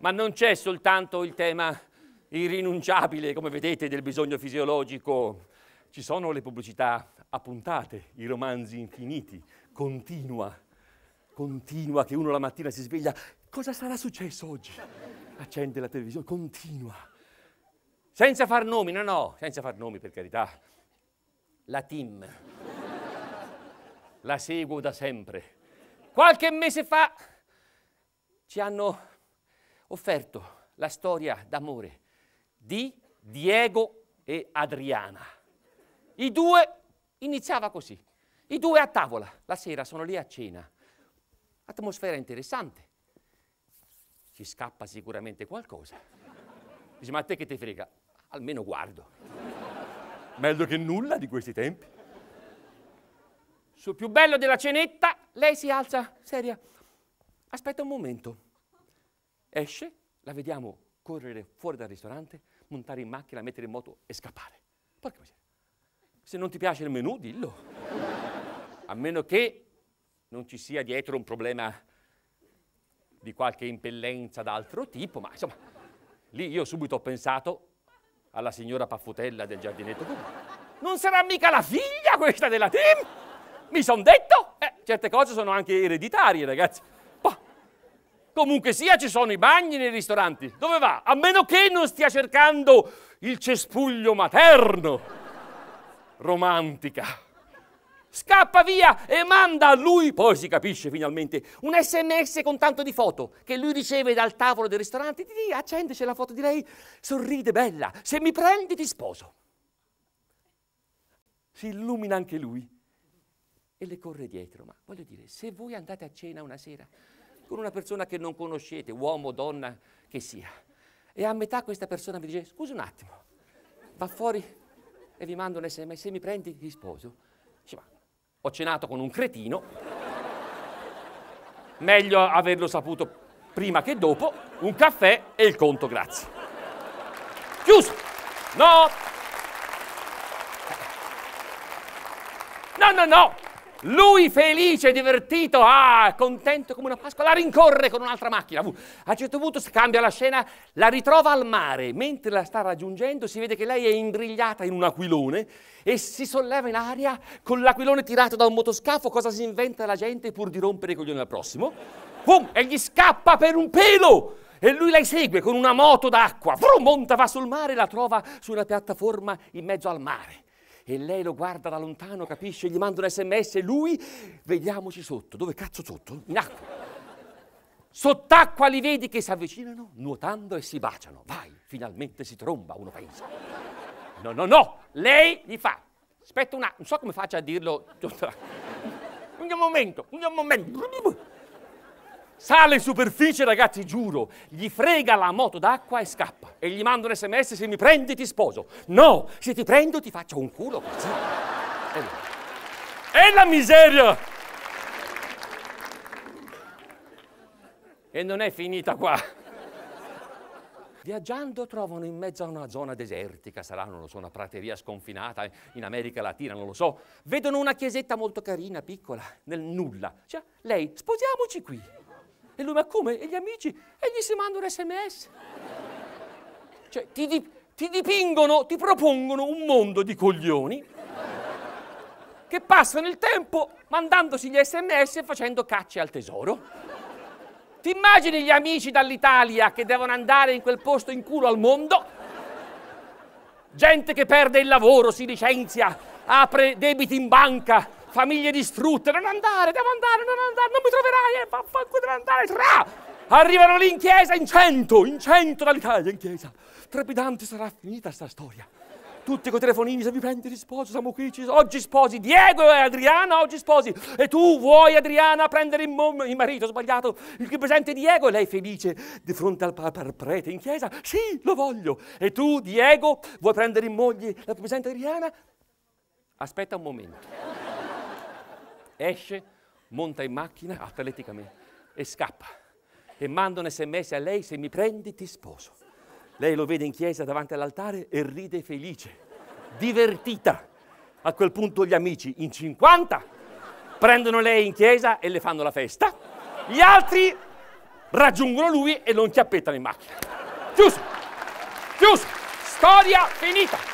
Ma non c'è soltanto il tema irrinunciabile, come vedete, del bisogno fisiologico. Ci sono le pubblicità appuntate, i romanzi infiniti, continua, continua, che uno la mattina si sveglia, cosa sarà successo oggi? Accende la televisione, continua. Senza far nomi, no, no, senza far nomi per carità. La team. La seguo da sempre. Qualche mese fa ci hanno offerto la storia d'amore di Diego e Adriana. I due iniziava così. I due a tavola, la sera sono lì a cena. Atmosfera interessante. Ci scappa sicuramente qualcosa. Dice, ma a te che ti frega? Almeno guardo. Meglio che nulla di questi tempi. Sul più bello della cenetta, lei si alza, seria. Aspetta un momento. Esce, la vediamo correre fuori dal ristorante, montare in macchina, mettere in moto e scappare. Porca miseria. Se non ti piace il menù, dillo. A meno che non ci sia dietro un problema di qualche impellenza d'altro tipo, ma insomma, lì io subito ho pensato alla signora Paffutella del giardinetto Non sarà mica la figlia questa della team? Mi son detto? Eh, certe cose sono anche ereditarie, ragazzi. Comunque sia ci sono i bagni nei ristoranti. Dove va? A meno che non stia cercando il cespuglio materno. Romantica. Scappa via e manda a lui, poi si capisce finalmente, un sms con tanto di foto che lui riceve dal tavolo del ristorante. Ti dì, accendeci la foto di lei, sorride bella, se mi prendi ti sposo. Si illumina anche lui e le corre dietro. Ma voglio dire, se voi andate a cena una sera con una persona che non conoscete, uomo, o donna che sia. E a metà questa persona vi dice, scusa un attimo, va fuori e vi mando un sms, se mi prendi ti sposo. Dice, ma ho cenato con un cretino, meglio averlo saputo prima che dopo, un caffè e il conto, grazie. Chiuso! No! No, no, no! Lui felice, divertito, ah, contento come una Pasqua, la rincorre con un'altra macchina. A un certo punto cambia la scena, la ritrova al mare. Mentre la sta raggiungendo si vede che lei è imbrigliata in un aquilone e si solleva in aria con l'aquilone tirato da un motoscafo. Cosa si inventa la gente pur di rompere i coglioni al prossimo? Fum, e gli scappa per un pelo! e lui la esegue con una moto d'acqua. Monta, va sul mare e la trova su una piattaforma in mezzo al mare e lei lo guarda da lontano, capisce, gli manda un sms e lui, vediamoci sotto, dove cazzo sotto? In acqua. Sott'acqua li vedi che si avvicinano, nuotando e si baciano. Vai, finalmente si tromba, uno pensa. No, no, no, lei gli fa. Aspetta un attimo, non so come faccio a dirlo. Un momento, un momento. Sale in superficie, ragazzi, giuro, gli frega la moto d'acqua e scappa. E gli manda un sms se mi prendi ti sposo. No, se ti prendo ti faccio un culo così. E, la miseria! E non è finita qua. Viaggiando trovano in mezzo a una zona desertica, sarà, non lo so, una prateria sconfinata in America Latina, non lo so. Vedono una chiesetta molto carina, piccola, nel nulla. Cioè, lei, sposiamoci qui. E lui, ma come? E gli amici? E gli si mandano sms. Cioè, ti, di, ti dipingono, ti propongono un mondo di coglioni che passano il tempo mandandosi gli sms e facendo cacce al tesoro. Ti immagini gli amici dall'Italia che devono andare in quel posto in culo al mondo? Gente che perde il lavoro, si licenzia, apre debiti in banca, famiglie distrutte, non andare, devo andare, non andare, non mi troverai, eh, vaffanculo, devo andare, tra! Arrivano lì in chiesa, in cento, in cento dall'Italia, in chiesa. Trepidante sarà finita sta storia. Tutti coi telefonini, se mi prendi di sposo, siamo qui, ci... oggi sposi Diego e Adriana, oggi sposi. E tu vuoi Adriana prendere il, mom... il marito sbagliato, il presente Diego, e lei felice di fronte al, al prete in chiesa, sì, lo voglio. E tu, Diego, vuoi prendere in moglie la presente Adriana? Aspetta un momento esce, monta in macchina atleticamente e scappa. E manda un sms a lei, se mi prendi ti sposo. Lei lo vede in chiesa davanti all'altare e ride felice, divertita. A quel punto gli amici, in 50, prendono lei in chiesa e le fanno la festa. Gli altri raggiungono lui e lo inchiappettano in macchina. Chiuso! Chiuso! Storia finita!